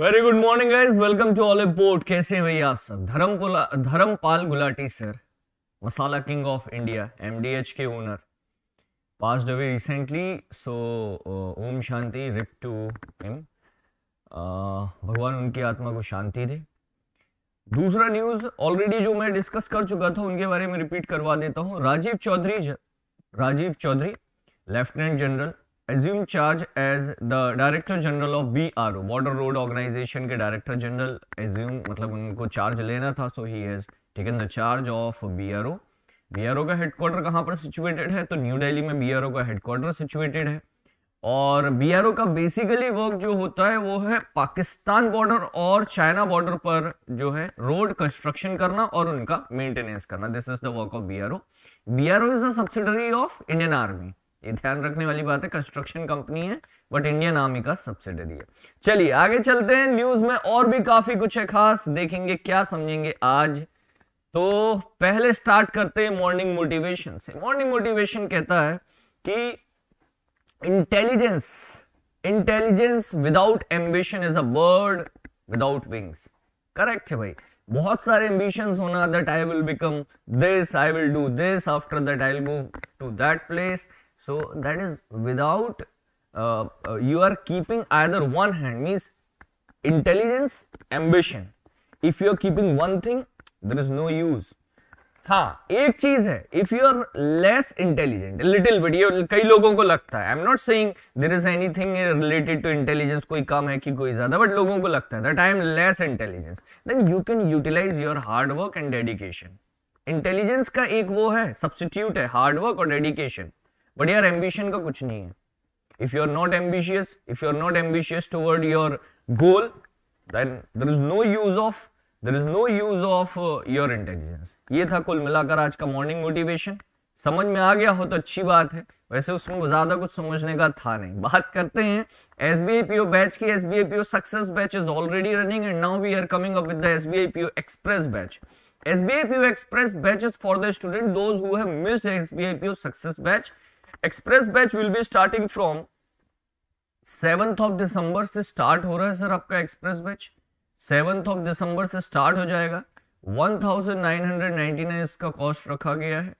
Very good morning guys welcome to all एपोर्ट कैसे हैं भैया आप सब Dharam Dharampal Gulati sir masala king of India MDH के owner pass away recently so Om Shanti RIP to him भगवान उनकी आत्मा को शांति दे दूसरा न्यूज ऑलरेडी जो मैं डिस्कस कर चुका था उनके बारे में रिपीट करवा देता हूँ Rajeev Chaudhary Rajeev Chaudhary lieutenant general assume charge as the director general of B R O border road organisation के डायरेक्टर जनरल एज्यूम मतलब उनको चार्ज लेना था so he has taken the charge of B R O B R O का headquarter कहाँ पर situated है तो न्यू डेली में बी आर ओ का हेडक्वार्टर सिचुएटेड है और बी आर ओ का बेसिकली वर्क जो होता है वो है पाकिस्तान बॉर्डर और चाइना बॉर्डर पर जो है रोड कंस्ट्रक्शन करना और उनका मेंटेनेंस करना this is the work of B R O B R O is the subsidiary of Indian Army ये ध्यान रखने वाली बात है कंस्ट्रक्शन कंपनी है बट इंडियन आर्मी का सब्सिडरी है चलिए आगे चलते हैं न्यूज में और भी काफी कुछ है खास देखेंगे क्या समझेंगे आज तो पहले स्टार्ट करते हैं मॉर्निंग मोटिवेशन से मॉर्निंग मोटिवेशन कहता है कि intelligence intelligence without ambition is a bird without wings correct है भाई बहुत सारे एम्बिशन होना that I will become this I will do this after that I will move to that place so that is without uh, uh, you are keeping either one hand means intelligence ambition if you are keeping one thing there is no use हाँ एक चीज है if you are less intelligent little but ये कई लोगों को लगता है I am not saying there is anything related to intelligence कोई कम है कि कोई ज्यादा बट लोगों को लगता है that I am less intelligence then you can utilise your hard work and dedication intelligence का एक वो है सब्सटीट्यूट है हार्ड वर्क और डेडिकेशन बट यार एम्बिशन का कुछ नहीं है if you are not ambitious if you are not ambitious toward your goal then there is no use of there is no use of your intelligence ये था कुल मिलाकर आज का मॉर्निंग मोटिवेशन समझ में आ गया हो तो अच्छी बात है वैसे उसमें ज्यादा कुछ समझने का था नहीं बात करते हैं S B I P O batch की S B I P O success batch is already running and now we are coming up with the S B I P O express batch S B I P O express batch is for the student those who have missed S B I P O success batch express batch will be starting from seventh of December से start हो रहा है sir आपका express batch seventh of December से start हो जाएगा 1999 इसका cost रखा गया है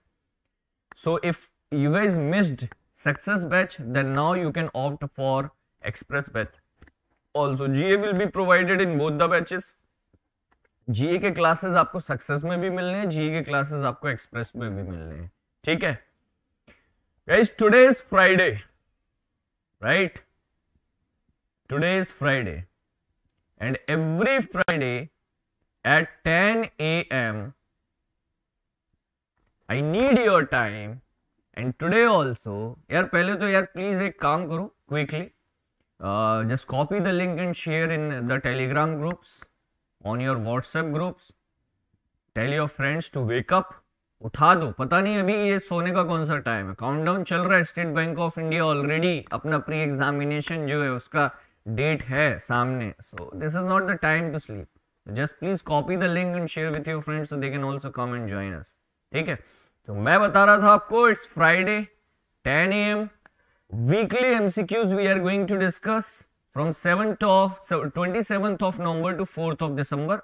so if you guys missed success batch then now you can opt for express batch also GA will be provided in both the batches GA के classes आपको success में भी मिलने हैं जीए के क्लासेस आपको एक्सप्रेस में भी मिलने हैं ठीक है Guys, today is Friday, right? Today is Friday. And every Friday at 10 a.m., I need your time. And today also, yaar, pehle to yaar, please ek kaam karo, quickly. Uh, just copy the link and share in the Telegram groups, on your WhatsApp groups. Tell your friends to wake up उठा दो पता नहीं अभी ये सोने का कौन सा टाइम है काउंटडाउन चल रहा है State bank of India already अपना प्री एग्जामिनेशन जो है उसका डेट है सामने so this is not the time to sleep just please copy the link and share with your friends they can also come and join us ठीक है तो मैं बता रहा था आपको it's Friday 10 AM weekly MCQs we are going to discuss from seven of twenty seven of November to fourth of December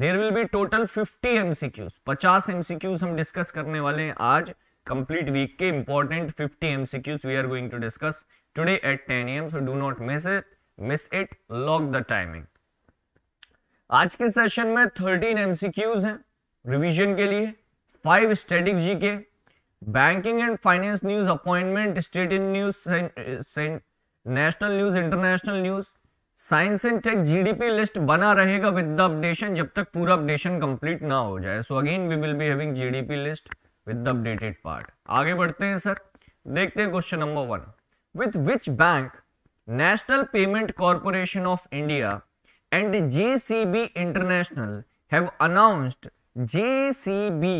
there will be total 50 MCQs 50 MCQs हम discuss करने वाले हैं आज कंप्लीट वीक के important 50 MCQs we are going to discuss today at 10 AM so do not miss it miss it lock the timing आज के session में 13 MCQs हैं रिवीजन के लिए five static G K banking and finance news appointment state in news national news international news science and tech GDP list बना रहेगा with the updation जब तक पूरा अपडेशन कंप्लीट ना हो जाए so again we will be having GDP list with the updated part आगे बढ़ते हैं सर देखते हैं question number one with which bank national payment corporation of India and JCB international have announced JCB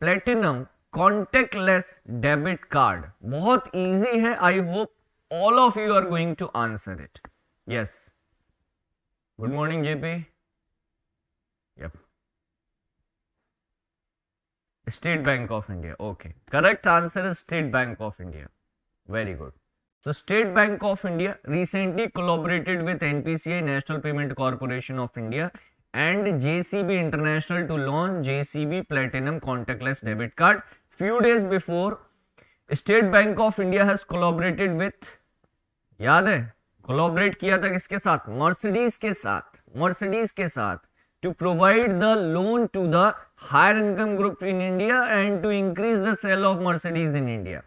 platinum contactless debit card बहुत easy है I hope all of you are going to answer it yes Good morning, JP. Yep. State Bank of India. Okay. Correct answer is State Bank of India. Very good. So, State Bank of India recently collaborated with NPCI, National Payment Corporation of India, and JCB International to launch JCB Platinum contactless debit card. Few days before, State Bank of India has collaborated with, याद collaborate किया था किसके साथ Mercedes के साथ Mercedes के साथ to provide the loan to the higher income group in India and to increase the sale of Mercedes in India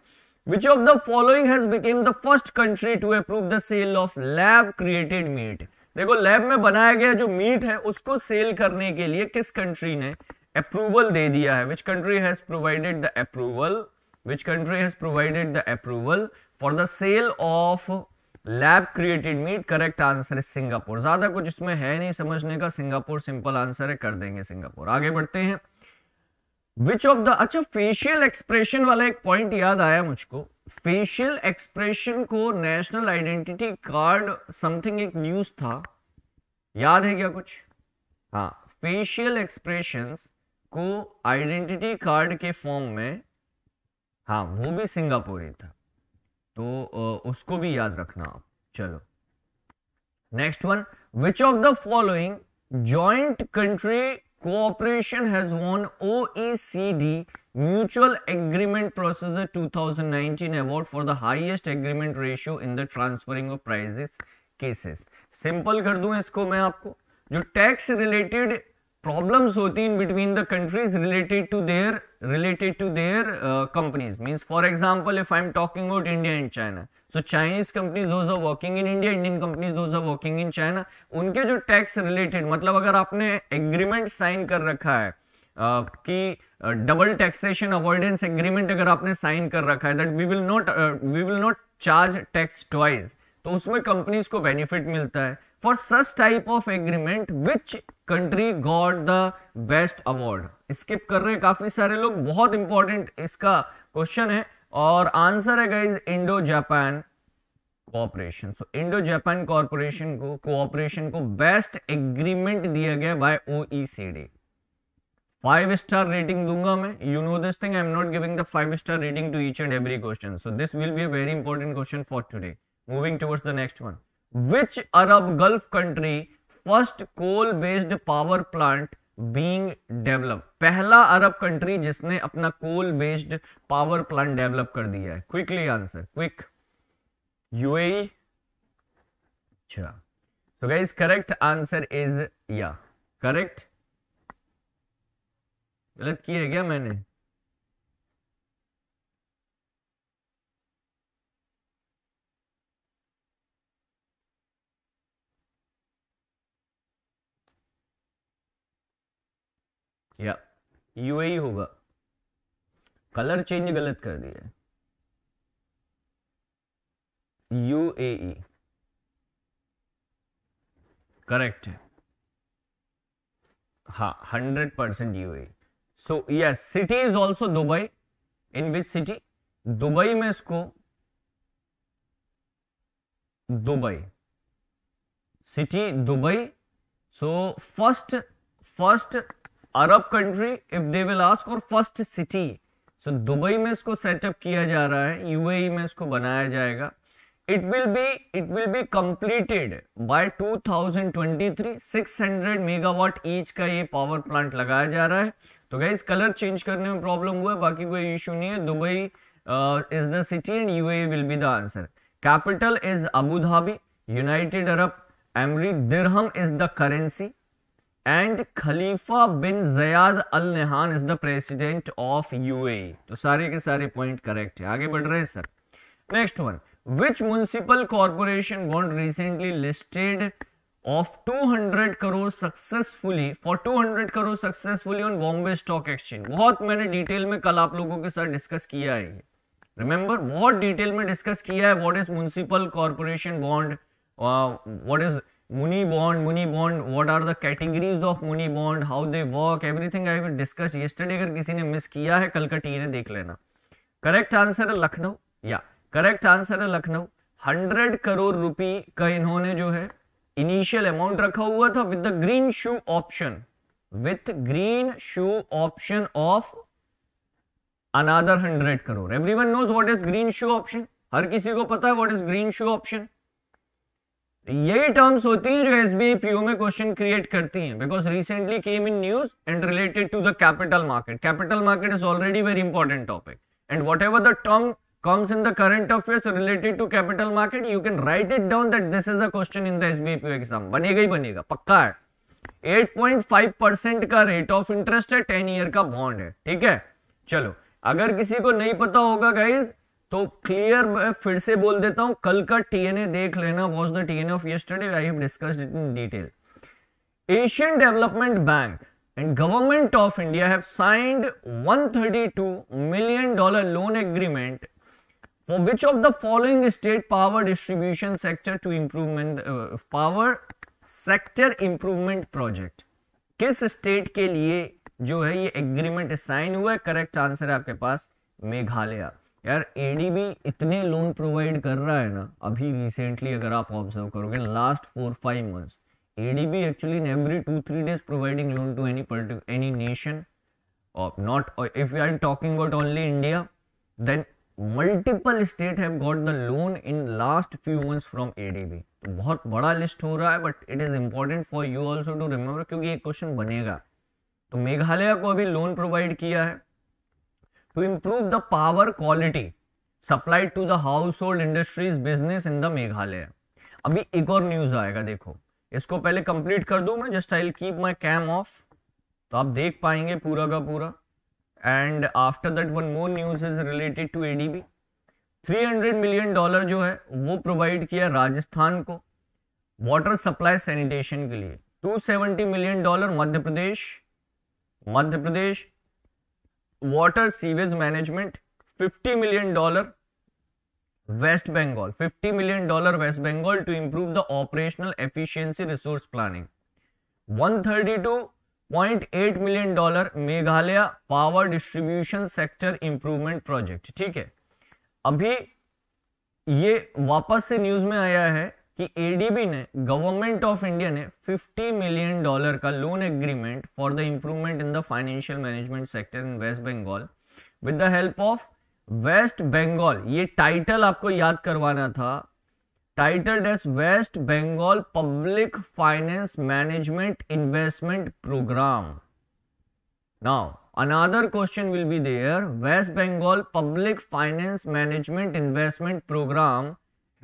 which of the following has become the first country to approve the sale of lab created meat देखो lab में बनाया गया जो meet है उसको cell करने के लिए किस कंट्री ने अप्रूवल दे दिया है which country has provided the approval which country has provided the approval for the sale of lab created meat correct answer है सिंगापुर ज्यादा कुछ इसमें है नहीं समझने का सिंगापुर सिंपल आंसर है कर देंगे सिंगापुर आगे बढ़ते हैं विच ऑफ द अच्छा फेशियल एक्सप्रेशन वाला एक पॉइंट याद आया मुझको फेशियल एक्सप्रेशन को नेशनल आइडेंटिटी कार्ड समथिंग एक न्यूज था याद है क्या कुछ हाँ फेशियल एक्सप्रेशन को आइडेंटिटी कार्ड के फॉर्म में हाँ वो भी ही था तो उसको भी याद हम्म। रखना आप चलो next one which of the following joint country cooperation has won the mutual agreement processor 2019 award for the highest agreement ratio in the transferring of prices cases simple कर दूं इसको मैं आपको जो टैक्स रिलेटेड प्रॉब्लम्स होती in between the countries related to their related to their companies means for example if I am talking about India and China so Chinese companies those are working in India Indian companies those are working in China उनके जो tax related मतलब अगर आपने agreement sign कर रखा है uh, कि double taxation avoidance agreement अगर आपने साइन कर रखा है that we will not we will not charge tax twice तो उसमें कंपनीज को बेनिफिट मिलता है for such type of agreement which country got the best award skip कर रहे हैं काफी सारे लोग बहुत इंपॉर्टेंट इसका क्वेश्चन है और आंसर है guys Indo Japan cooperation so Indo Japan corporation को कोऑपरेशन को बेस्ट एग्रीमेंट दिया गया by OECD five star rating दूंगा मैं you know this thing I am not giving the five star rating to each and every question so this will be a very important question for today moving towards the next one which Arab gulf country first coal based power plant being develop पहला अरब country जिसने अपना coal based power plant develop कर दिया है quickly answer quick you अच्छा तो guys correct answer is या correct गलत किया क्या मैंने यूएई होगा कलर चेंज गलत कर दिया यूएई करेक्ट है हा hundred percent UAE so yes city is also Dubai in which city Dubai में इसको Dubai city Dubai so first first Arab country if they will ask for first city so Dubai में इसको setup किया जा रहा है UAE e में इसको बनाया जाएगा it will be it will be completed by 2023 600 megawatt each का ये पावर प्लांट लगाया जा रहा है तो गाइज कलर चेंज करने में प्रॉब्लम हुआ है बाकी कोई इश्यू नहीं है Dubai is the city and you will be the answer capital is Abu Dhabi United Arab Emirates dirham is the currency and Khalifa bin Zayed Al Nahyan is the president of UAE तो सारे के सारे point correct है आगे बढ़ रहे हैं sir next one which municipal corporation bond recently listed of 200 crore successfully for 200 crore successfully on Bombay stock exchange बहुत मैंने डिटेल में कल आप लोगों के साथ डिस्कस किया है रिमेंबर बहुत डिटेल में डिस्कस किया है what is municipal corporation bond what is muni bond muni bond what are the categories of muni bond how they work everything I discuss yesterday अगर किसी ने मिस किया है कल का टी ने देख लेना करेक्ट आंसर है लखनऊ या करेक्ट आंसर है लखनऊ हंड्रेड करोड़ रुपी का इन्होंने जो है इनिशियल अमाउंट रखा हुआ था with the green shoe option with green shoe option of another hundred crore every one knows what is green shoe option हर किसी को पता है what is green shoe option यही टर्म्स होती हैं जो एस बी पीओ में क्वेश्चन क्रिएट करती हैं because recently came in news and related to the capital market capital market is already very important topic and whatever the term comes in comes in the current affairs related to capital market you can write it down that this is a question in the sbpu exam बनेगा ही बनेगा पक्का है 8.5 percent का rate of interest है 10 year का bond है ठीक है चलो अगर किसी को नहीं पता होगा गाइज तो क्लियर मैं फिर से बोल देता हूं कल का टीएनए देख लेना was the TNA of yesterday I discussed it in detail Asian Development Bank and Government of India have signed 132 million dollar loan agreement for which of the following state power distribution sector to improvement power sector improvement project किस state के लिए जो है ये agreement sign हुआ है correct answer है आपके पास मेघालय यार एडीबी इतने लोन प्रोवाइड कर रहा है ना अभी रिसेंटली अगर आप ऑब्जर्व करोगे last four five months ADB actually in every two three days providing loan to any particular any nation not if you are talking about only India then multiple state multiple state have got the loan in last few months from तो बहुत बड़ा list हो रहा है but it is important for you also to remember क्योंकि ये question बनेगा तो मेघालय को अभी लोन प्रोवाइड किया है to improve the power quality supplied to the household industries business in the Meghalaya. अभी एक और न्यूज आएगा देखो इसको पहले कंप्लीट कर दूं मैं just I keep my cam off तो आप देख पाएंगे पूरा का पूरा and after that one more news is related to ADB 300 million dollar जो है वो प्रोवाइड किया राजस्थान को वाटर सप्लाई सैनिटेशन के लिए 270 million dollar Madhya Pradesh Madhya Pradesh water sewage management 50 million dollar West Bengal 50 million dollar West Bengal to improve the operational efficiency resource planning 132.8 million dollar Meghalaya power distribution sector improvement project ठीक है अभी ये वापस से न्यूज में आया है कि एडीबी ने गवर्नमेंट ऑफ इंडिया ने 50 मिलियन डॉलर का loan agreement for the improvement in the financial management sector in West Bengal with the help of West Bengal ये टाइटल आपको याद करवाना था title as West Bengal public finance management investment program now another question will be there West Bengal public finance management investment program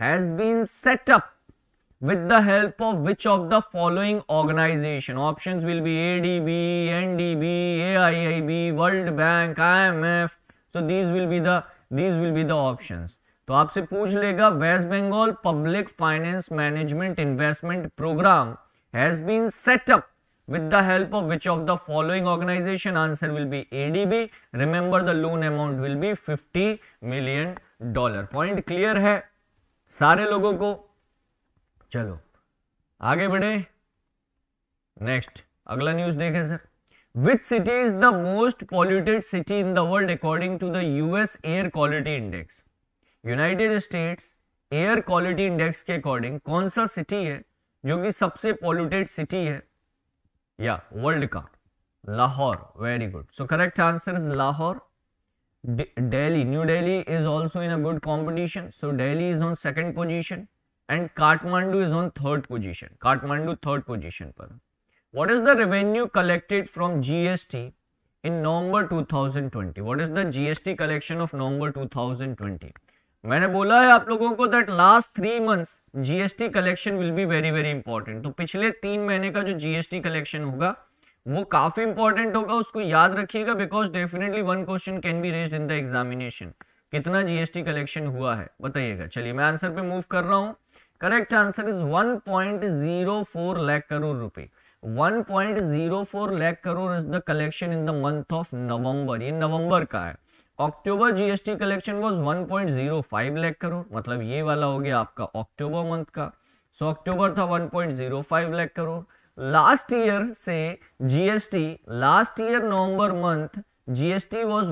has been setup with the help of which of the following organization options will be adb ndb aiib world bank imf so these will be the these will be the options तो आपसे पूछ लेगा West Bengal public finance management investment program has been set up with the help of which of the following organization answer will be adb remember the loan amount will be 50 million dollar point clear है सारे लोगों को चलो आगे बढ़े next अगला news देखें sir which city is the most polluted city in the world according to the US air quality index United States air quality index के अकॉर्डिंग कौन सा सिटी है जो कि सबसे पॉल्यूटेड सिटी है या वर्ल्ड का Lahore very good so correct answer is Lahore Delhi New Delhi is also in a good competition so Delhi is on second position and Kathmandu is on third position Kathmandu third position पर what is the revenue T in November two thousand twenty what is the G S T collection of November two thousand twenty मैंने बोला है आप लोगों को that last three months GST collection will be very very important तो पिछले तीन महीने का जो जीएसटी कलेक्शन होगा वो काफी इंपॉर्टेंट होगा उसको याद रखिएगा because definitely one question can be raise in the examination कितना जीएसटी कलेक्शन हुआ है बताइएगा चलिए मैं आंसर पे मूव कर रहा हूँ correct answer is 1.04 lakh crore रुपए 1.04 lakh crore is the collection in the month of November ये नवंबर का है October GST collection was 1.05 lakh crore मतलब ये वाला हो गया आपका अक्टूबर मंथ का सो so, अक्टूबर था 1.05 लाख करोड़ लास्ट ईयर से GST last year November month GST was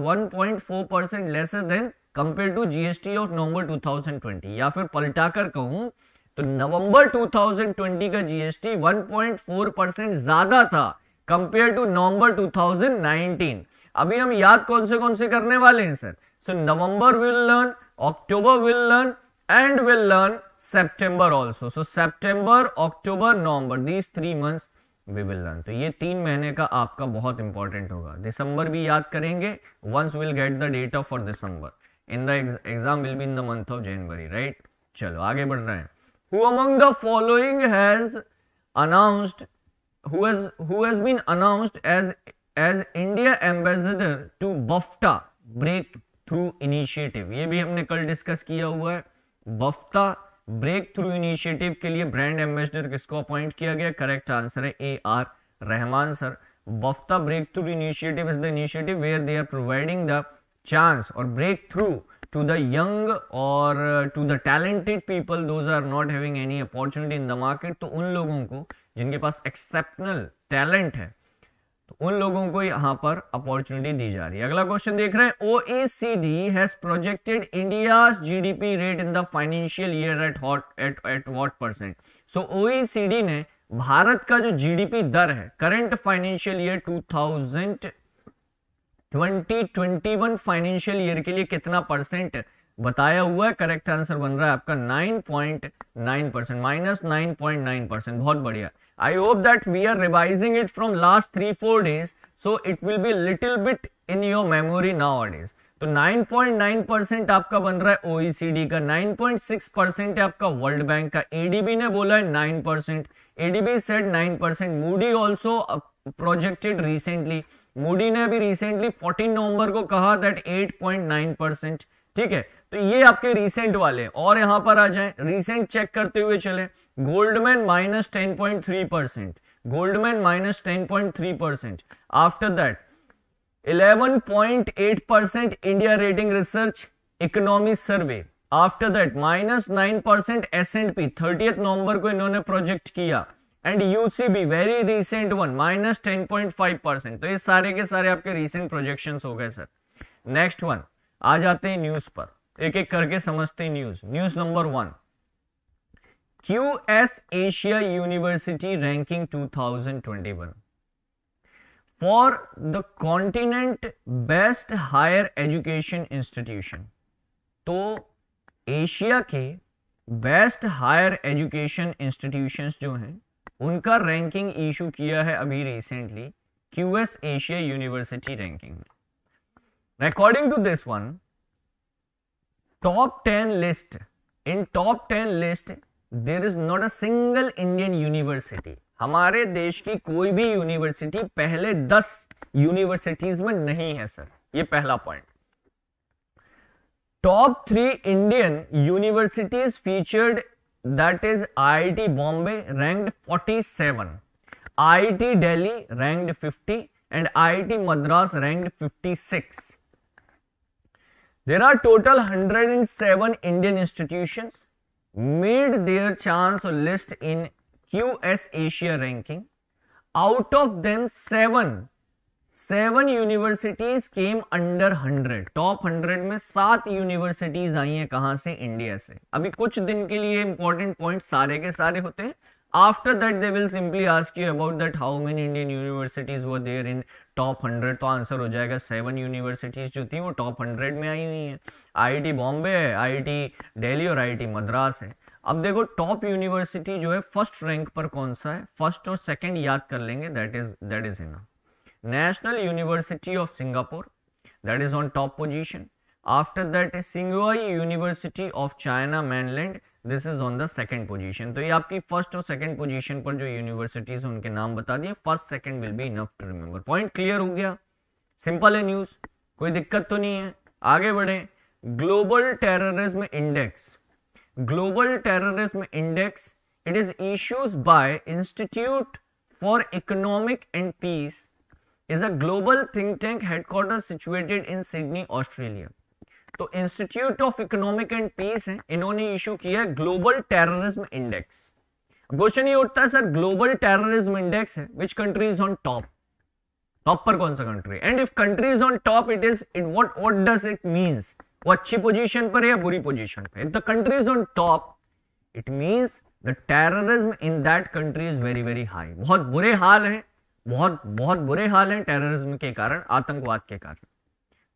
1.4 percent lesser than compare to GST of November 2020 या फिर पलटा कर कहूं तो नवंबर 2020 का जीएसटी 1.4 परसेंट ज्यादा था कंपेयर टू नवंबर 2019 अभी हम याद कौन से कौन से करने वाले हैं sir so November will learn October will learn and will learn September also so September October November these three months we will learn तो ये तीन महीने का आपका बहुत इंपॉर्टेंट होगा दिसंबर भी याद करेंगे once will get the data for December in the exam will be in the month of January right चलो आगे बढ़ रहे हैं who among the following has announced who has who has been announced as as India ambassador to BAFTA breakthrough initiative ये भी हमने कल discuss किया हुआ है BAFTA breakthrough initiative के लिए brand ambassador किसको appoint किया गया correct answer है A R Rahman sir BAFTA breakthrough initiative is the initiative where they are providing the chance or breakthrough to the young or uh, to the talented people those are not having any opportunity in the market तो उन लोगों को जिनके पास exceptional talent है तो उन लोगों को यहां पर अपॉर्चुनिटी दी जा रही है अगला क्वेश्चन देख रहे हैं O E C D has projected India G D P rate in the financial year eight hot eight eight what percent so O C D ने भारत का जो जीडीपी दर है current financial year 2000 2021 financial year के लिए कितना percent बताया हुआ है करेक्ट आंसर बन रहा है आपका 9.9 परसेंट माइनस नाइन परसेंट बहुत बढ़िया I hope that we are revising it from last three four days so it will be little bit in your memory now days तो 9.9 परसेंट आपका बन रहा है ओईसीडी e का 9.6 परसेंट है आपका वर्ल्ड बैंक का एडीबी ने बोला है 9 percent ADB set nine percent Moody also projected recently Moody ने अभी रिसेंटली 14 नवंबर को कहा दैट 8.9 परसेंट ठीक है तो ये आपके रिसेंट वाले और यहां पर आ जाए रिसेंट चेक करते हुए चले Goldman minus ten point three percent Goldman minus ten point three percent after that eight percent India rating research economy survey after that minus nine percent S and P thirty November को इन्होंने project किया and UCB very recent one minus ten point five percent तो ये सारे के सारे आपके recent projection हो गए सर नेक्स्ट वन आ जाते हैं न्यूज पर एक एक करके समझते हैं news news number one Q S Asia university ranking 2021 for the continent best higher education institution तो एशिया के बेस्ट हायर एजुकेशन इंस्टीट्यूशंस जो हैं उनका रैंकिंग इशू किया है अभी recently QS Asia university ranking में according to this one top ten list in top ten list there is not a single Indian university हमारे देश की कोई भी यूनिवर्सिटी पहले दस यूनिवर्सिटीज में नहीं है सर ये पहला point top three Indian universities featured that is IIT Bombay ranked 47, IIT Delhi ranked 50 and IIT Madras ranked 56. There are total 107 Indian institutions made their chance list in QS Asia ranking. Out of them, 7 seven universities came under hundred top hundred में सात universities आई हैं कहां से India से अभी कुछ दिन के लिए इंपॉर्टेंट पॉइंट सारे के सारे होते हैं after that they will simply ask you about that how many Indian universities वो देयर इन टॉप हंड्रेड तो आंसर हो जाएगा सेवन यूनिवर्सिटीज जो थी वो टॉप हंड्रेड में आई हुई है आई बॉम्बे है आई दिल्ली और आई मद्रास है अब देखो टॉप यूनिवर्सिटी जो है फर्स्ट रैंक पर कौन सा है फर्स्ट और सेकेंड याद कर लेंगे that is that is enough National University of Singapore that is on top position. After that is Tsinghua University of China mainland this is on the second position तो ये आपकी फर्स्ट और second position पर जो universities उनके नाम बता दिए first second will be enough to remember point clear हो गया सिंपल है न्यूज कोई दिक्कत तो नहीं है आगे बढ़े global terrorism index global terrorism index it is issues by institute for economic and peace is a global think tank headquarters situated in Sydney, Australia. तो institute of economic and peace है इन्होंने इशू किया global terrorism index question ये उठता है sir global terrorism index है which country is on top top पर कौन सा country and if country is on top it is it what what does it means वो अच्छी पोजीशन पर है या बुरी पोजीशन पर if the country is on top it means the terrorism in that country is very very high बहुत बुरे हाल हैं बहुत बहुत बुरे हाल हैं टेररिज्म के कारण आतंकवाद के कारण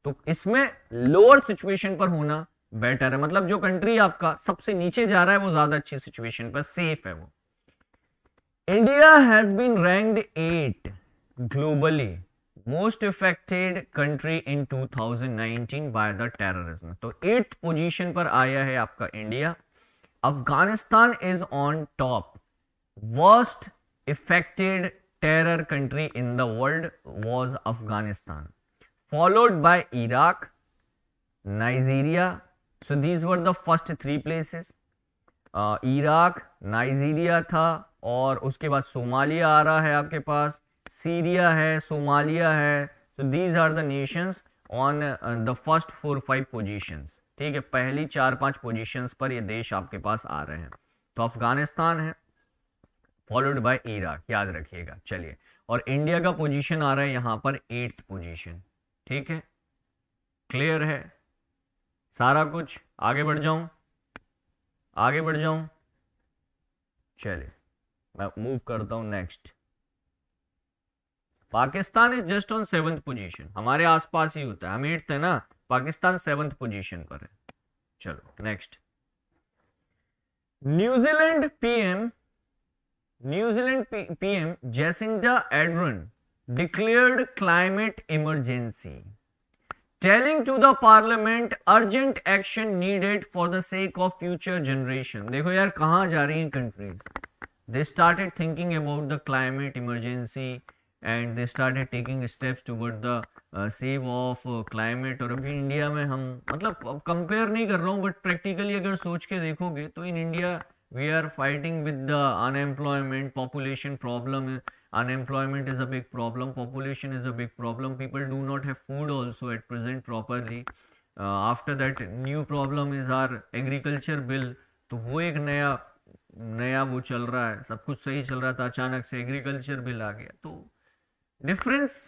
तो इसमें लोअर सिचुएशन पर होना बेटर है मतलब जो कंट्री आपका सबसे नीचे जा रहा है वो ज्यादा अच्छी सिचुएशन पर सेफ है वो India has been ranked eight globally most affected country in 2019 by the terrorism तो एट पोजीशन पर आया है आपका India Afghanistan is on top worst affected terror country in the world was Afghanistan, followed by Iraq, Nigeria. So these were the first three places. Uh, Iraq Nigeria था और उसके बाद Somalia आ रहा है आपके पास सीरिया है सोमालिया है तो these are the nations on the first four five positions ठीक है पहली चार पांच पोजीशंस पर ये देश आपके पास आ रहे हैं तो अफगानिस्तान है फॉलोड बाय इराक याद रखिएगा चलिए और इंडिया का पोजीशन आ रहा है यहां पर एट्थ पोजीशन ठीक है क्लियर है सारा कुछ आगे बढ़ जाऊं आगे बढ़ जाऊं चलिए मैं मूव करता हूं next Pakistan is just on seventh position हमारे आसपास ही होता है हम एट्थ है ना पाकिस्तान सेवंथ पोजीशन पर है चलो next New Zealand PM New Zealand PM Jacinda Ardern declared climate emergency telling to the parliament urgent action needed for the sake of future generation देखो यार कहा जा रही है countries they started thinking about the climate emergency and they started taking steps toward the save of climate और अभी India में हम मतलब कंपेयर नहीं कर रहा हूँ बट प्रैक्टिकली अगर सोच के देखोगे तो in India we are fighting with the unemployment population problem unemployment is a big problem population is a big problem people do not have food also at present properly uh, after that new problem is our agriculture bill तो वो एक नया नया वो चल रहा है सब कुछ सही चल रहा था अचानक से एग्रीकल्चर बिल आ गया तो डिफरेंस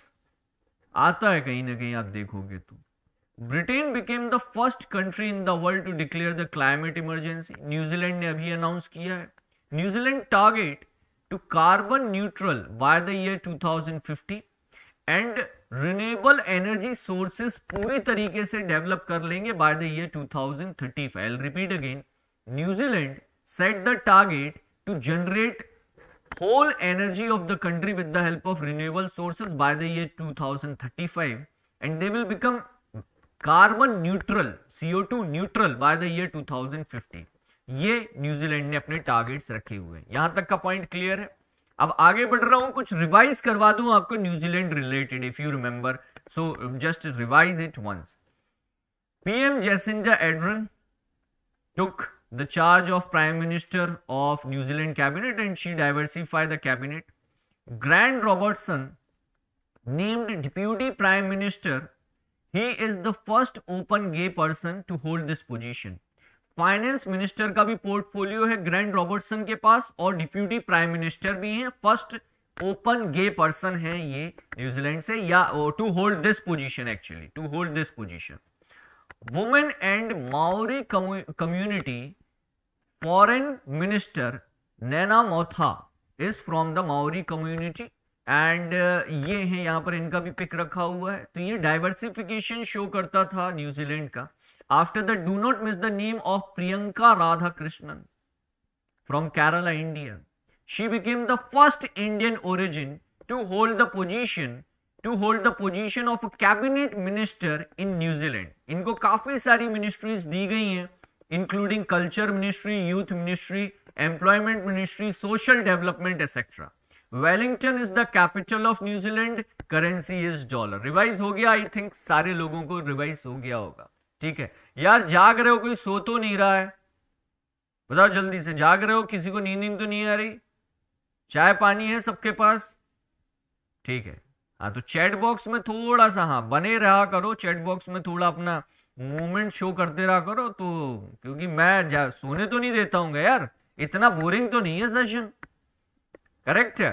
आता है कहीं ना कहीं आप देखोगे तो Britain became the first country in the world to declare the climate emergency New Zealand ने अभी अनाउंस किया है New Zealand target to carbon neutral by the year 2050 and renewable energy sources पूरी तरीके से डेवलप कर लेंगे by the year 2035 I repeat again New Zealand set the target to generate whole energy of the country with the help of renewable sources by the year 2035 and they will become carbon neutral CO two neutral by the year 2050 ये New Zealand ने अपने targets रखे हुए हैं यहां तक का point clear है अब आगे बढ़ रहा हूं कुछ रिवाइज करवा दू आपको New Zealand related if you remember so just revise it once PM Jacinda Ardern took the charge of prime minister of New Zealand cabinet and she diversify the cabinet Grant Robertson named deputy prime minister he is the first open gay person to hold this position finance minister का भी portfolio है grand Robertson के पास और deputy prime minister भी हैं first open gay person है ये New Zealand से या to hold this position actually to hold this position women and Maori community foreign minister Nanaia Mahuta is from the Maori community and uh, ये है यहाँ पर इनका भी पिक रखा हुआ है तो ये डाइवर्सिफिकेशन शो करता था न्यूजीलैंड का after the do not miss the name of Priyanka Radha Krishnan from Kerala India she became the first Indian origin to hold the position to hold the position of a cabinet minister in New Zealand इनको काफी सारी ministries दी गई हैं including culture ministry youth ministry employment ministry social development etcetera Wellington is the capital of New Zealand currency is dollar revise हो गया I think सारे लोगों को रिवाइज हो गया होगा ठीक है यार जाग रहे हो कोई सो तो नहीं रहा है बताओ जल्दी से जाग रहे हो किसी को नींद तो नहीं आ रही चाय पानी है सबके पास ठीक है हाँ तो चैट बॉक्स में थोड़ा सा हाँ बने रहा करो चैट बॉक्स में थोड़ा अपना मूवमेंट शो करते रहा करो तो क्योंकि मैं सोने तो नहीं देता हूँ यार इतना बोरिंग तो नहीं है सेशन करेक्ट है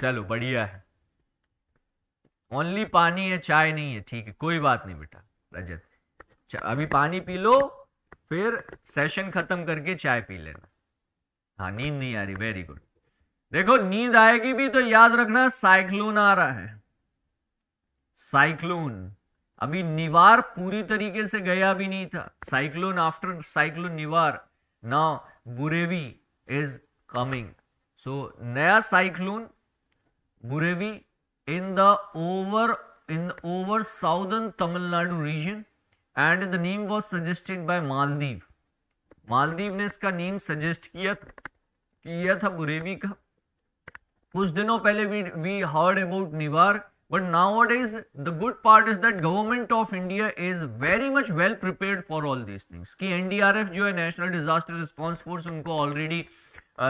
चलो बढ़िया है ओनली पानी है चाय नहीं है ठीक है कोई बात नहीं बेटा रजत अभी पानी पी लो फिर सेशन खत्म करके चाय पी लेना हाँ नींद नहीं आ रही वेरी गुड देखो नींद आएगी भी तो याद रखना साइक्लोन आ रहा है साइक्लोन अभी निवार पूरी तरीके से गया भी नहीं था cyclone after cyclone Nivar now Burevi is coming so नया cyclone Burevi in the over in the over southern Tamil Nadu region and the name was suggested Maldives ने इसका नेम सजेस्ट किया किया था बुरेवी का कुछ दिनों पहले we we heard about Nivar but now what is the good part is that government of India is very much well prepared for all these things कि एनडीआरएफ जो है नेशनल डिजास्टर रिस्पॉन्स फोर्स उनको already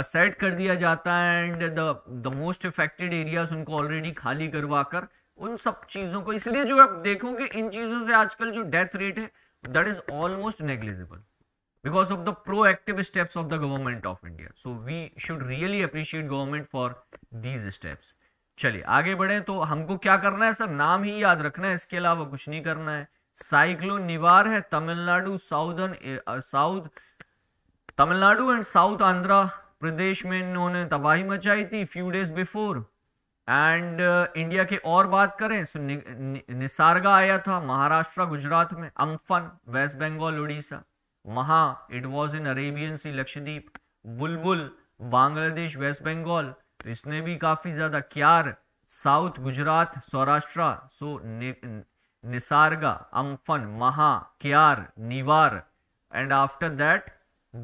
set कर दिया जाता है and the the most affected areas उनको already खाली करवा कर उन सब चीज़ों को इसलिए जो आप देखोगे इन चीज़ों से आजकल जो डेथ रेट है that is almost negligible of the proactive steps of the government of India so we should really appreciate government for these steps चलिए आगे बढ़े तो हमको क्या करना है सर नाम ही याद रखना है इसके अलावा कुछ नहीं करना है साइक्लोन निवार है Tamil Nadu south south Tamil Nadu and south Andhra Pradesh में इन्होंने तबाही मचाई थी few days before and India के और बात करें सो नि, नि, निसारगा आया था महाराष्ट्र गुजरात में Amphan waste Bengal Odisha Maha it was in Arabian sea Lakshadweep Bulbul Bangladesh west Bengal तो इसने भी काफी ज्यादा Kyarr south Gujarat Saurashtra so नि, Nisarga Amphan Maha Kyarr Nivar and after that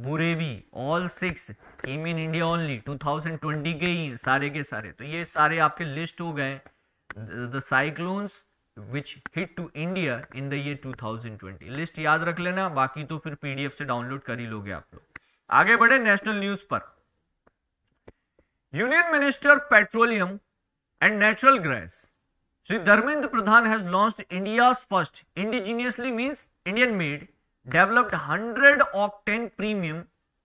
Burevi all six am in India only 2020 के ही सारे के सारे तो ये सारे आपके लिस्ट हो गए the cyclones which hit to India in the year 2020 list याद रख लेना बाकी तो फिर पीडीएफ से डाउनलोड कर ही लोगे आप लोग आगे बढ़े नेशनल न्यूज पर union minister petroleum and natural grace Shri Dharmendra Pradhan has launch India first indigenously means Indian made developed hundred of ten premium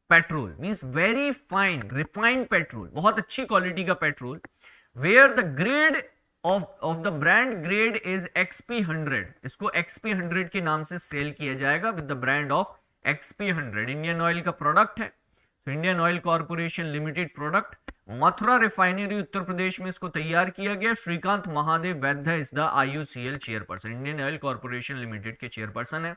petrol means very fine refine petrol बहुत अच्छी क्वालिटी का petrol where the grade of of the brand grade is XP100 इसको XP100 के नाम से cell किया जाएगा with the brand of XP100 Indian oil का प्रोडक्ट है Indian oil corporation limited product Mathura refinery Uttar Pradesh में इसको तैयार किया गया Shrikant Mahadev Vaidya is the IUCL chairperson Indian oil corporation limited के चेयरपर्सन है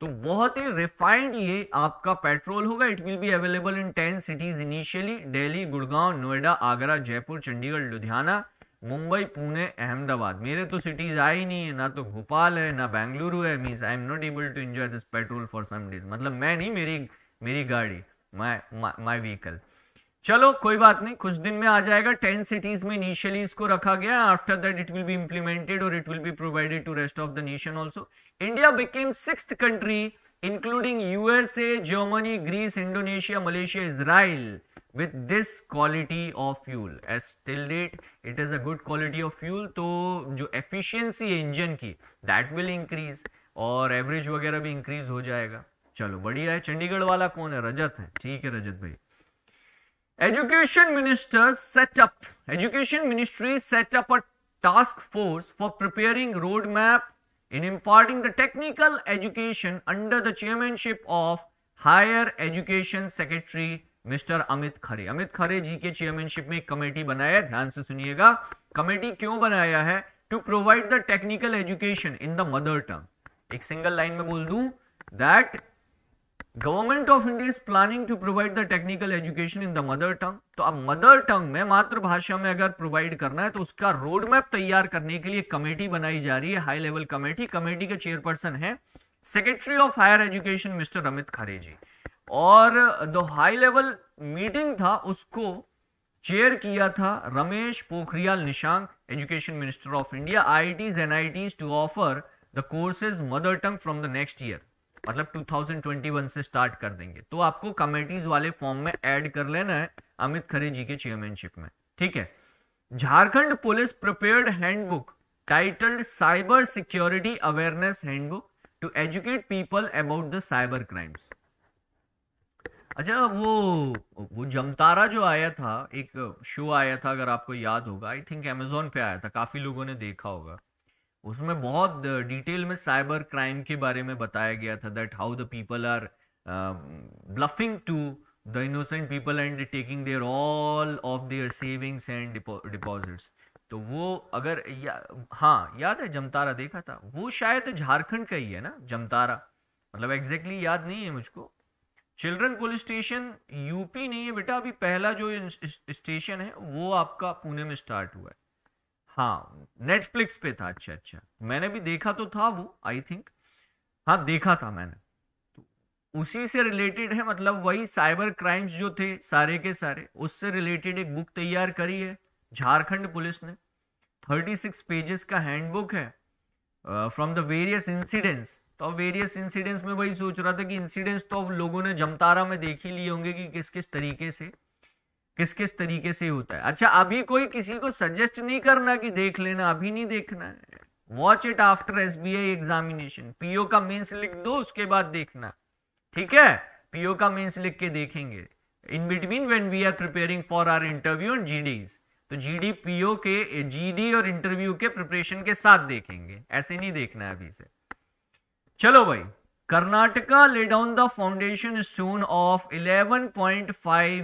तो बहुत ही रिफाइंड ये आपका पेट्रोल होगा it will be available in ten cities initially Delhi Gurgaon Noida Agra Jaipur Chandigarh Ludhiana Mumbai Pune Ahmedabad मेरे तो सिटीज आई नहीं है ना तो भोपाल है ना बेंगलुरु है means I am not able to enjoy this petrol for some days मतलब मैं नहीं मेरी मेरी गाड़ी माई माई व्हीकल चलो कोई बात नहीं कुछ दिन में आ जाएगा टेन सिटीज में इनिशियली इसको रखा गया after that it will be implemented और it will be provided to rest of the nation also India became six country including USA Germany Greece Indonesia Malaysia Israel with this quality of fuel as till date it is a good quality of fuel तो जो efficiency है engine की that will increase और average वगैरह भी increase हो जाएगा चलो बढ़िया है चंडीगढ़ वाला कौन है रजत है ठीक है रजत भाई education minister setup education ministry setup a task force for preparing road map in imparting the technical education under the chairmanship of higher education secretary mister Amit Khare Amit Khare ji के चेयरमैनशिप में एक कमेटी बनाया है ध्यान से सुनिएगा कमेटी क्यों बनाया है to provide the technical education in the mother term एक सिंगल लाइन में बोल दू that government of India is planning to provide the technical education in the mother tongue तो अब मदर टंग में मातृभाषा में अगर प्रोवाइड करना है तो उसका रोड मैप तैयार करने के लिए कमेटी बनाई जा रही है हाई लेवल कमेटी कमेटी के चेयरपर्सन है secretary of higher education mister Amit Khare ji और जो हाई लेवल मीटिंग था उसको चेयर किया था Ramesh Pokhriyal Nishank education minister of India I Ts N I Ts to offer the courses mother tongue from the next year मतलब 2021 से स्टार्ट कर देंगे तो आपको कमेटीज वाले फॉर्म में ऐड कर लेना है अमित खरे जी के चेयरमैनशिप में ठीक है Jharkhand police prepared handbook titled cyber security awareness handbook to educate people about the cyber crimes अच्छा वो वो जमतारा जो आया था एक शो आया था अगर आपको याद होगा आई थिंक एमेजोन पे आया था काफी लोगों ने देखा होगा उसमें बहुत डिटेल में साइबर क्राइम के बारे में बताया गया था that how the people are bluffing to the innocent people and taking their all of their savings and deposits तो वो अगर या, हाँ याद है जमतारा देखा था वो शायद झारखंड का ही है ना जमतारा मतलब एग्जैक्टली याद नहीं है मुझको चिल्ड्रन पुलिस स्टेशन यूपी नहीं है बेटा अभी पहला जो स्टेशन है वो आपका पुणे में स्टार्ट हुआ है हाँ नेटफ्लिक्स पे था अच्छा अच्छा मैंने भी देखा तो था वो आई थिंक हाँ देखा था मैंने तो उसी से रिलेटेड है मतलब वही साइबर क्राइम्स जो थे सारे के सारे उससे रिलेटेड एक बुक तैयार करी है झारखंड पुलिस ने थर्टी सिक्स पेजेस का हैंडबुक है फ्रॉम द वेरियस इंसिडेंट्स तो अब वेरियस इंसिडेंट्स में वही सोच रहा था कि इंसिडेंट्स तो अब लोगों ने जमतारा में देख ही लिए होंगे कि किस किस तरीके से किस किस तरीके से होता है अच्छा अभी कोई किसी को सजेस्ट नहीं करना कि देख लेना अभी नहीं देखना है watch it after S B I examination PO का मेंस लिख दो उसके बाद देखना ठीक है पीओ का मीन्स लिख के देखेंगे in between when we are preparing for our interview and G D तो जी डी पीओ के जी डी और इंटरव्यू के प्रिपरेशन के साथ देखेंगे ऐसे नहीं देखना है अभी से चलो भाई Karnataka laid down the foundation stone of 11.5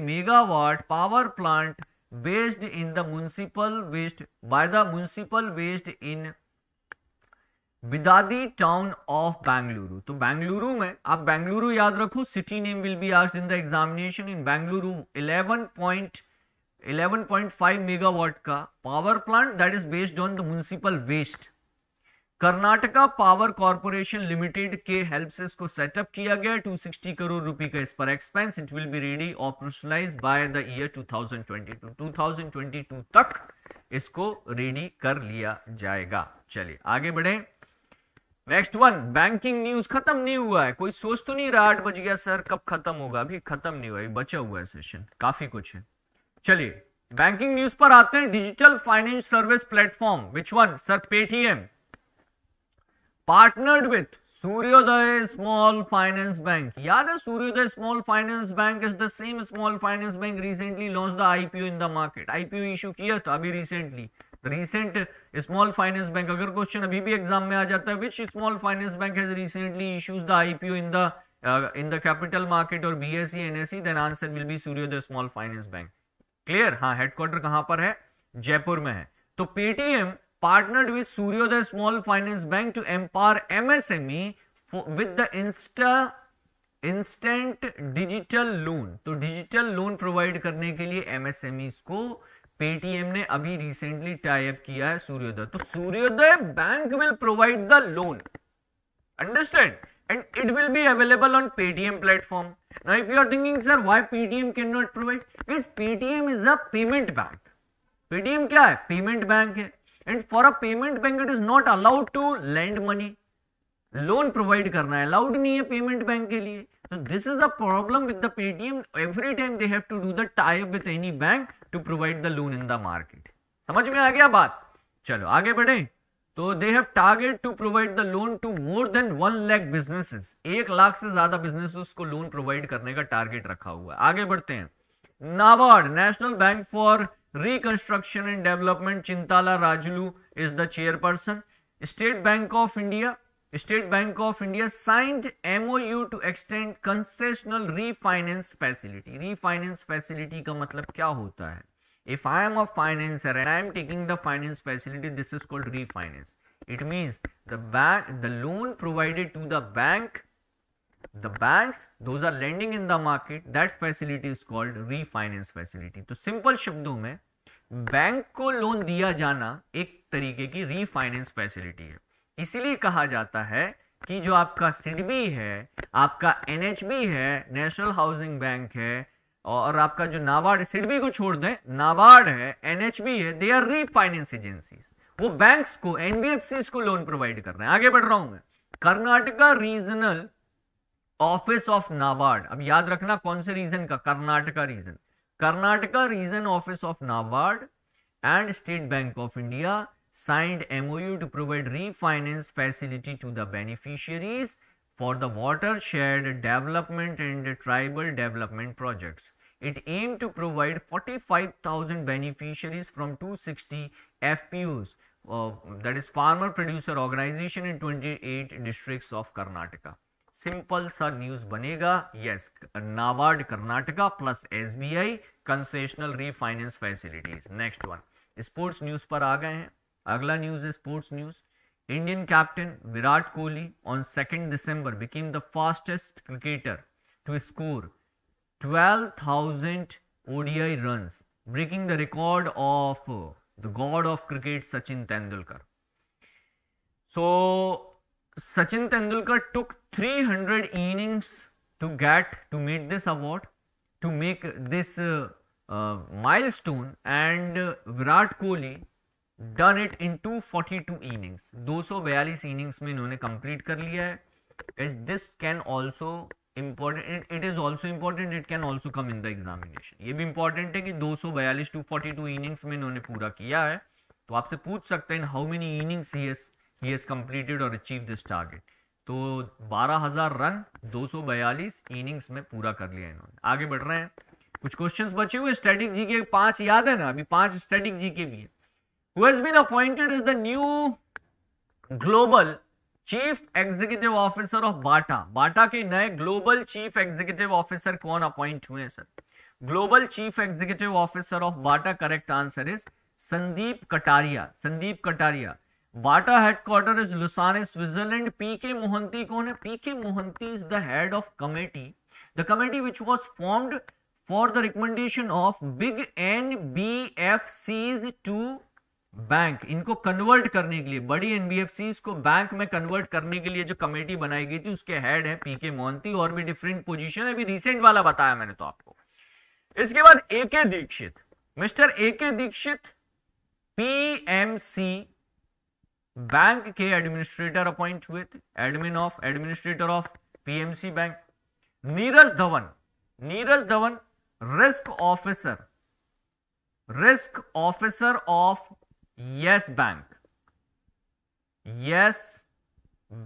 megawatt power plant based in the municipal waste by the municipal waste in Bidadi town of Bengaluru तो बेंगलुरु में आप बेंगलुरु याद रखो city name will be asked in the examination in Bengaluru 11.11.5 megawatt का power plant that is based on the municipal waste Karnataka power corporation limited के help से इसको setup किया गया 260 करोड़ रुपए का इस पर expense it will be ready operationalise by the year 2022 2022 तक इसको रेडी कर लिया जाएगा चलिए आगे बढ़े नेक्स्ट वन बैंकिंग न्यूज खत्म नहीं हुआ है कोई सोच तो नहीं रहा आठ बज गया सर कब खत्म होगा अभी खत्म नहीं हुआ बचा हुआ है सेशन काफी कुछ है चलिए बैंकिंग न्यूज पर आते हैं digital finance service platform which one sir Paytm partnered with Suryoday small finance bank याद है Suryoday small finance bank is the same small finance bank recently launch the IPO in the market IPO issue किया था अभी recently recent small finance bank अगर question अभी भी exam में आ जाता है which small finance bank has recently issues the IPO in the in the capital market और B S C N S then answer will be Suryoday small finance bank clear हाँ headquarter कहां पर है जयपुर में है तो Paytm partner with Suryoday small finance bank to empower MSME for, with the Insta instant digital loan तो digital loan provide करने के लिए एमएसएमई को पेटीएम ने अभी रिसेंटली टाइप किया है सूर्योदय तो Suryoday bank will provide the loan understand and it will be available on Paytm platform now if you are thinking sir why Paytm can not provide Paytm is the payment bank Paytm क्या है payment bank है and for a payment bank it is not allowed to lend money loan provide करना है allowed नहीं है payment bank के लिए तो this is a problem with the Paytm every time they have to do the type with any bank to provide the loan in the market समझ में आ गया बात चलो आगे बढ़े तो they have target to provide the loan to more than one lakh businesses एक लाख से ज्यादा बिजनेसेस को लोन प्रोवाइड करने का टारगेट रखा हुआ है आगे बढ़ते हैं NABARD national bank for Reconstruction and Development Chintala Rajulu is the chairperson. State Bank of India, State Bank of India signed MOU to extend concessional refinance facility. Refinance facility का मतलब क्या होता है? If I am a financier and I am taking the finance facility, this is called refinance. It means the bank, the loan provided to the bank the banks those are lending in the market that facility is called refinance facility तो simple शब्दों में bank को loan दिया जाना एक तरीके की refinance facility है इसलिए कहा जाता है कि जो आपका सिडबी है आपका एनएचबी है नेशनल हाउसिंग बैंक है और आपका जो नाबार्ड सिडबी को छोड़ दें नाबार्ड है एनएचबी है दे आर रीफाइनेंस एजेंसी वो बैंक्स को एनबीएफसी को लोन प्रोवाइड कर रहे हैं आगे बढ़ रहा हूं मैं Karnataka regional office of NABARD अब याद रखना कौन से रीजन का Karnataka region Karnataka region office of NABARD and state bank of India signed MOU to provide refinance facility to the beneficiaries for the watershed development and tribal development project it aim to provide forty five thousand beneficiaries from two sixty F P Os that is farmer producer organisation in twenty eight district of Karnataka simple सा news बनेगा yes NABARD Karnataka plus SBI concessional refinance facilities next one sports news पर आ गए हैं अगला news है sports news Indian captain Virat Kohli on second December became the fastest cricketer to score twelve 12,000 ODI runs, breaking the record of the god of cricket Sachin Tendulkar. So, Sachin Tendulkar took three hundred innings to get to meet this award to make this milestone and Virat Kohli done it in two forty two innings दो सौ बयालीस innings में इन्होंने complete कर लिया है is this can also important it is also important it can also come in the examination ये भी इंपॉर्टेंट है कि दो सौ बयालीस टू फोर्टी टू इनिंग्स में इन्होंने पूरा किया है तो आपसे पूछ सकते हैं in how many innings he he has completed और अचीव दिस टारगेट तो 12000 रन 242 इनिंग्स में पूरा कर लिया इन्होंने आगे बढ़ रहे हैं कुछ क्वेश्चंस बचे हुए स्टैटिक जी के पांच याद है ना अभी पांच स्टैटिक जी के भी है appointed the new global chief executive officer of Bata Bata के नए ग्लोबल चीफ एग्जीक्यूटिव ऑफिसर कौन अपॉइंट हुए हैं sir global chief executive officer of Bata correct answer is Sandeep Kataria Sandeep Kataria Bata headquarter is Lausanne Switzerland P K Mohanty कौन है P K Mohanty is the head of committee the committee which was formed for the recommendation of big N B F seize to bank इनको convert करने के लिए बड़ी NBFC को bank में convert करने के लिए जो कमेटी बनाई गई थी उसके हेड है पीके मोहंती और भी डिफरेंट पोजीशन है अभी रिसेंट वाला बताया मैंने तो आपको इसके बाद ए K Dixit mister A K Dikshit PMC bank के एडमिनिस्ट्रेटर अपॉइंट हुए थे admin of administrator of PMC bank Neeraj Dhawan Neeraj Dhawan risk officer risk officer of Yes bank Yes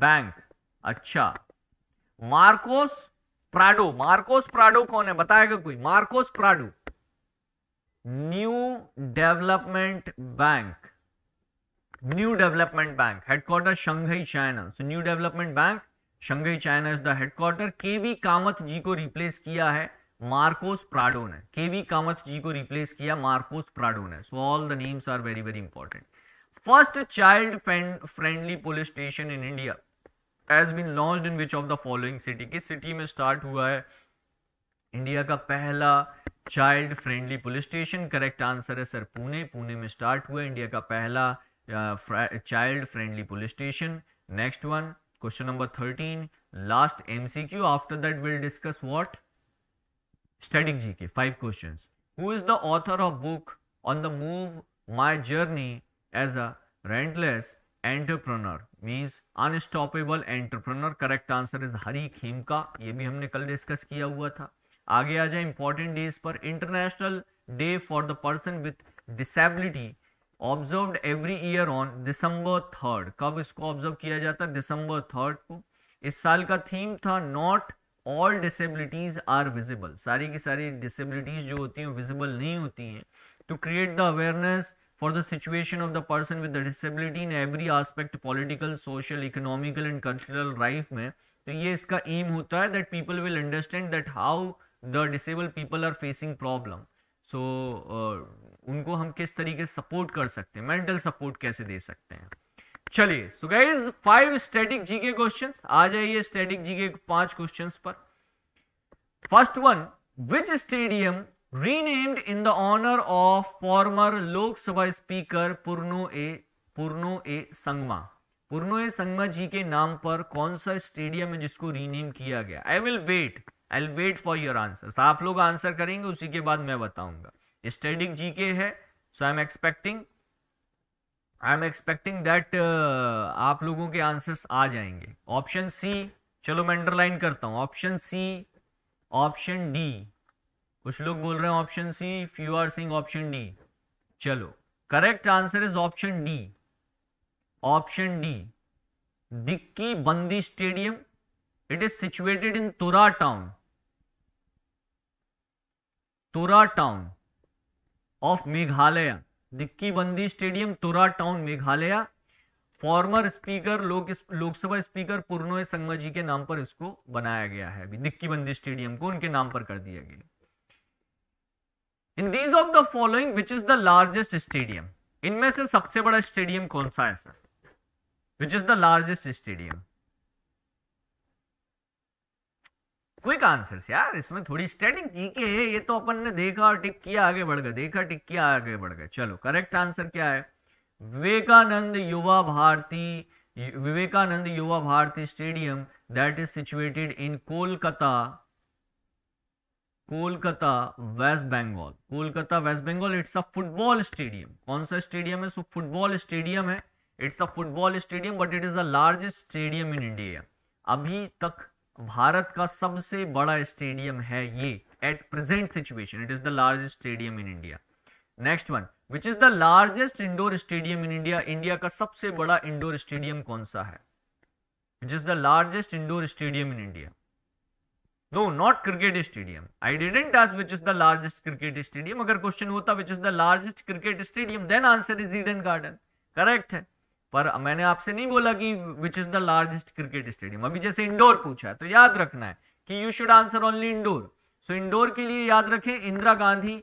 bank अच्छा मार्कोस प्राडो मार्कोस प्राडो कौन है बताएगा कोई Marcos Prado new development bank New Development Bank, headquarters Shanghai, China. So New Development Bank, Shanghai, China is the headquarter. KV Kamath ji को replace किया है Marcos Prado ने केवी कामत जी को रिप्लेस किया मार्कोस प्राडो ने so all the names are very very important first child friendly police station in India has been launch in which of the following city किस सिटी में स्टार्ट हुआ है इंडिया का पहला child friendly police station correct answer है sir Pune Pune में start हुआ इंडिया का पहला child friendly police station next one question number thirteen last MCQ after that will discuss what studying ji K five question who is the author of book on the move my journey as a relentless entrepreneur means unstoppable entrepreneur correct answer is Hari Khemka ये भी हमने कल discuss किया हुआ था आगे आ जाए इंपॉर्टेंट डेज पर international day for the person with disability observe every year on December third कब इसको ऑब्जर्व किया जाता है दिसंबर थर्ड को इस साल का थीम था not all disabilities are visible सारी की सारी डिसेबिलिटीज जो होती हैं विजिबल नहीं होती हैं to create the awareness for the situation of the person with the disability in every aspect political social economical and cultural life में तो ये इसका एम होता है that people will understand that how the disabled people are facing problem so so, uh, उनको हम किस तरीके से सपोर्ट कर सकते हैं मेंटल सपोर्ट कैसे दे सकते हैं चलिए so guys five static GK question आ जाइए स्टैटिक जीके पांच क्वेश्चन पर first one which stadium renamed in the honour of former Lok Sabha speaker Purno A Purno A Sangma Purno A Sangma ji के नाम पर कौन सा स्टेडियम है जिसको रीनेम किया गया I will wait I wait for your answer आप लोग आंसर करेंगे उसी के बाद मैं बताऊंगा स्टडिक जीके है so I am expecting I am expecting that आप लोगों के आंसर्स आ जाएंगे ऑप्शन सी चलो मैं अंडरलाइन करता हूँ ऑप्शन सी ऑप्शन डी कुछ लोग बोल रहे हैं option C few are saying option D चलो correct answer is option D option D Dikki Bandi stadium it is situated in Tura town Tura town of Meghalaya Dikki Bandi stadium Tura town Meghalaya former speaker Lok Lok Sabha speaker Purnoy Sangma ji के नाम पर इसको बनाया गया है अभी निक्की बंदी स्टेडियम को उनके नाम पर कर दिया गया in these of the following which is the largest stadium इनमें से सबसे बड़ा स्टेडियम कौन सा है sir which is the largest stadium quick answer यार इसमें थोड़ी स्टैंडिंग जीके है ये तो अपन ने देखा और टिक किया आगे बढ़ गए देखा टिक किया आगे बढ़ गए चलो करेक्ट आंसर क्या है Vivekananda Yuva Bharati Vivekananda Yuva Bharati stadium that is situated in Kolkata Kolkata West Bengal Kolkata West Bengal it's a football stadium कौन सा स्टेडियम है सो फुटबॉल स्टेडियम है it's a football stadium but it is the largest stadium in India अभी तक भारत का सबसे बड़ा स्टेडियम है ये at present situation it is the largest stadium in India next one which is the largest indoor stadium in India India का सबसे बड़ा इंडोर स्टेडियम कौन सा है which is the largest indoor stadium in India no not cricket stadium I didn't ask which is the largest cricket stadium अगर question होता which is the largest cricket stadium then answer is Eden garden correct है पर मैंने आपसे नहीं बोला कि which is the largest cricket stadium अभी जैसे इंडोर पूछा है तो याद रखना है कि you should answer only indoor so indoor के लिए याद रखें इंदिरा गांधी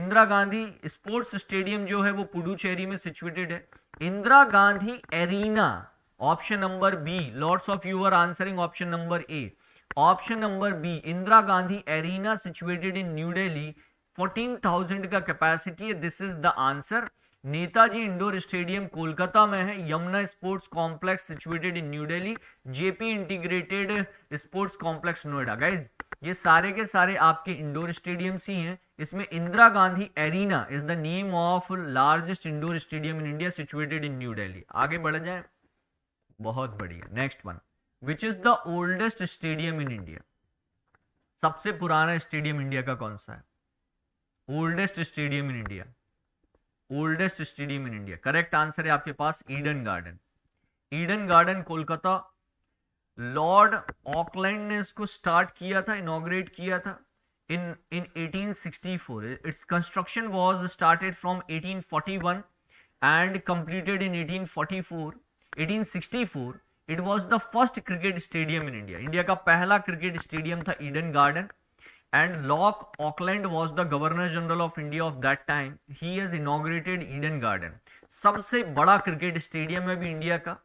इंदिरा गांधी स्पोर्ट्स स्टेडियम जो है वो पुडुचेरी में सिचुएटेड है Indira Gandhi arena option number B Lord's of you are answering option number A option number B Indira Gandhi arena situated in new Delhi fourteen का कैपेसिटी है this is the answer Netaji indoor stadium Kolkata में है Yamuna sports complex situated in new Delhi JP integrated sports complex Noida guys ये सारे के सारे आपके indoor stadiums ही हैं इसमें Indira Gandhi arena is the name of largest indoor stadium in India situated in new Delhi आगे बढ़ जाए बहुत बढ़िया next one which is the oldest stadium in India सबसे पुराना स्टेडियम इंडिया का कौन सा है oldest stadium in India oldest stadium in India correct answer है आपके पास Eden garden Eden garden Kolkata lord Auckland ने इसको स्टार्ट किया था इनोग्रेट किया था इन in 1864 its construction was started from 1841 and completed in 1844 1864 it was the first cricket stadium in India India का पहला क्रिकेट स्टेडियम था Eden garden and lock Auckland was the Governor General of India of that time. He has inaugurated Eden Garden. सबसे बड़ा cricket stadium है भी India का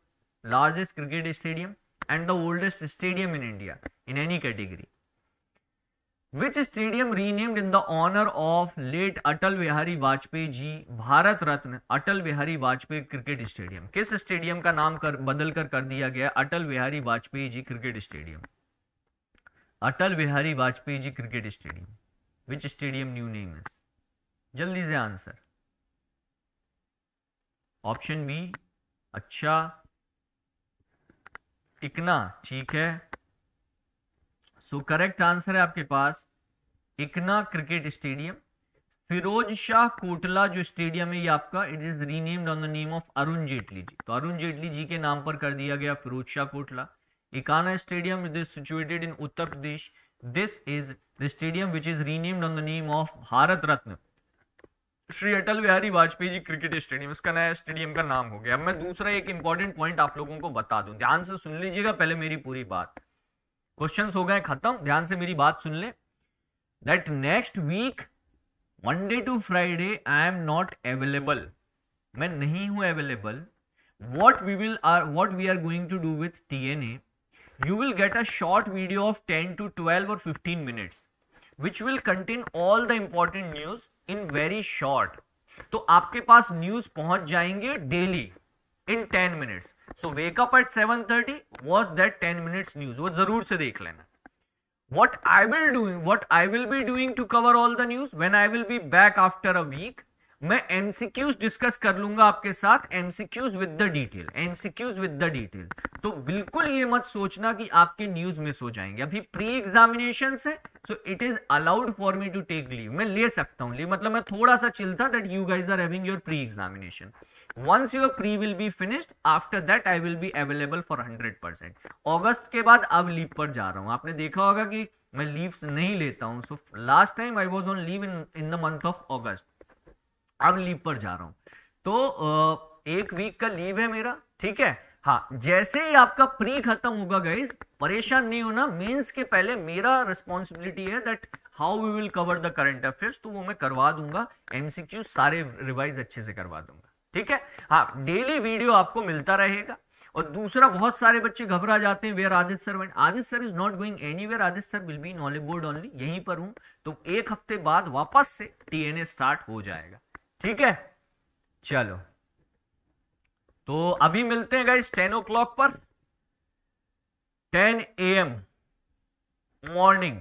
largest cricket stadium and the oldest stadium in India in any category which stadium renamed in the honour of late Atal Bihari Vajpayee ji Bharat Ratna Atal Bihari Vajpayee cricket stadium किस stadium का नाम कर बदलकर कर दिया गया Atal Bihari Vajpayee ji cricket stadium Atal Bihari Vajpayee ji cricket stadium which stadium new name is जल्दी से आंसर ऑप्शन बी अच्छा इकना ठीक है सो करेक्ट आंसर है आपके पास इकना क्रिकेट स्टेडियम फिरोज शाह कोटला जो स्टेडियम है ये आपका it is renamed on the name of Arun Jaitley ji तो अरुण जेटली जी के नाम पर कर दिया गया Feroz Shah Kotla Ekana Stadium is situated in Uttar Pradesh. This is the stadium which is renamed on the name of Bharat Ratna. Shri Atal Bihari Vajpayee ji cricket stadium इसका नया स्टेडियम का नाम हो गया अब मैं दूसरा एक इंपॉर्टेंट पॉइंट आप लोगों को बता दूं ध्यान से सुन लीजिएगा पहले मेरी पूरी बात क्वेश्चन हो गए खत्म ध्यान से मेरी बात सुन ले that next week Monday to Friday I am not available मैं नहीं हूं available what we will are what we are going to do with T N A you will get a short video of 10 to 12 or 15 minutes which will contain all the important news in very short तो आपके पास news पहुंच जाएंगे daily in 10 minutes so wake up at 7:30 was that 10 minutes news वो जरूर से देख लेना what i will do what i will be doing to cover all the news when i will be back after a week मैं MCQs discuss कर लूंगा आपके साथ MCQs with the detail MCQs with the detail तो बिल्कुल ये मत सोचना कि आपके न्यूज मिस हो जाएंगे अभी प्री एग्जामिनेशन है so it is allowed for me to take leave मैं ले सकता हूँ मतलब मैं थोड़ा सा चिल था that you guys are having your pre examination once pre will be be after that I will be available for hundred percent August के बाद अब लीव पर जा रहा हूँ आपने देखा होगा कि मैं लीव नहीं लेता हूँ so last time I was on leave in in the month of August अब लीव पर जा रहा हूं तो एक वीक का लीव है मेरा ठीक है हाँ जैसे ही आपका प्री खत्म होगा गाइज परेशान नहीं होना मीन्स के पहले मेरा रिस्पॉन्सिबिलिटी है that how we will cover the current affairs तो वो मैं करवा दूंगा एमसीक्यू सारे रिवाइज अच्छे से करवा दूंगा ठीक है हाँ डेली वीडियो आपको मिलता रहेगा और दूसरा बहुत सारे बच्चे घबरा जाते हैं where Aditya sir went Aditya sir is not going anywhere Aditya sir will be in board only यहीं पर हूं तो एक हफ्ते बाद वापस से टीएनए स्टार्ट हो जाएगा ठीक है चलो तो अभी मिलते हैं गाइस टेन ओ क्लॉक पर ten A M morning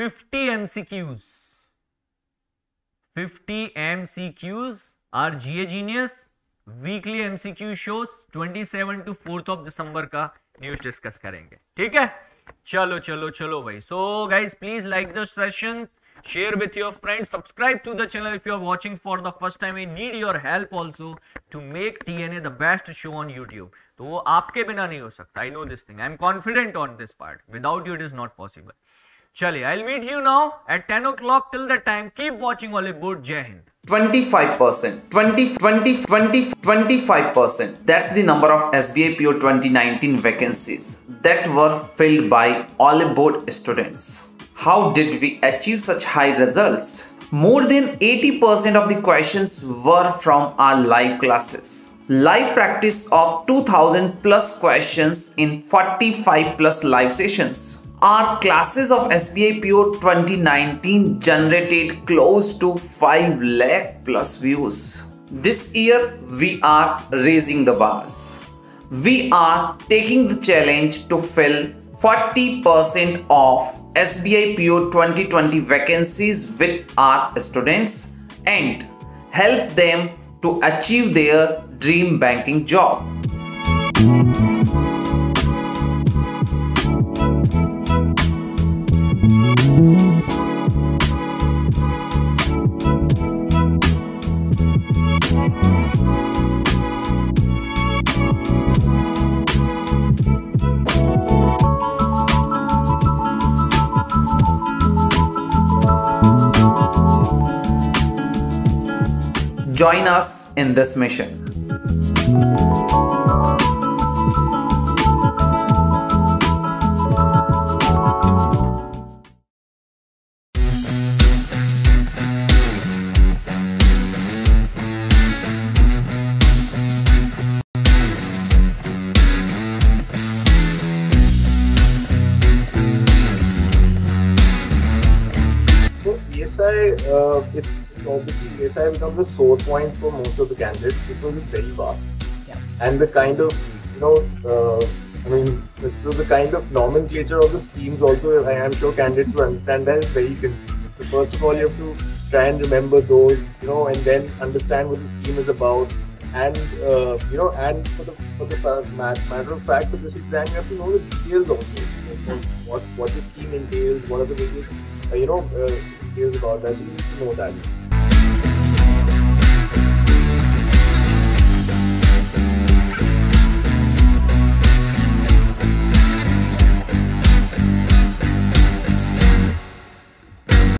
fifty MCQs fifty MCQs are GA genius weekly MCQ shows 27 to fourth of December का न्यूज डिस्कस करेंगे ठीक है चलो चलो चलो भाई so guys please like the session share with your friends subscribe to the channel if you are watching for the first time we need your help also to make tna the best show on youtube So, wo aapke bina nahi ho sakta i know this thing i am confident on this part without you it is not possible chaliye i'll meet you now at 10 o'clock till the time keep watching hollywood jai hind 25%, 20, 20, 20, 25%. That's the number of SBI PO 2019 vacancies that were filled by all board students. How did we achieve such high results? More than 80% of the questions were from our live classes. Live practice of 2000 plus questions in 45 plus live sessions. Our classes of SBI PO 2019 generated close to 5 lakh plus views. This year, we are raising the bars. We are taking the challenge to fill 40% of SBI PO 2020 vacancies with our students and help them to achieve their dream banking job. Join us in this mission. SI becomes the sore point for most of the candidates because it's very vast. Yeah. And the kind of, you know, uh, I mean, so the kind of nomenclature of the schemes also, I am sure candidates will understand that is very confusing. So first of all, you have to try and remember those, you know, and then understand what the scheme is about. And uh, you know, and for the for the matter of fact, for this exam, you have to know the details also. You know, what what the scheme entails, what are the various, uh, you know, uh, details about that. So you need to know that.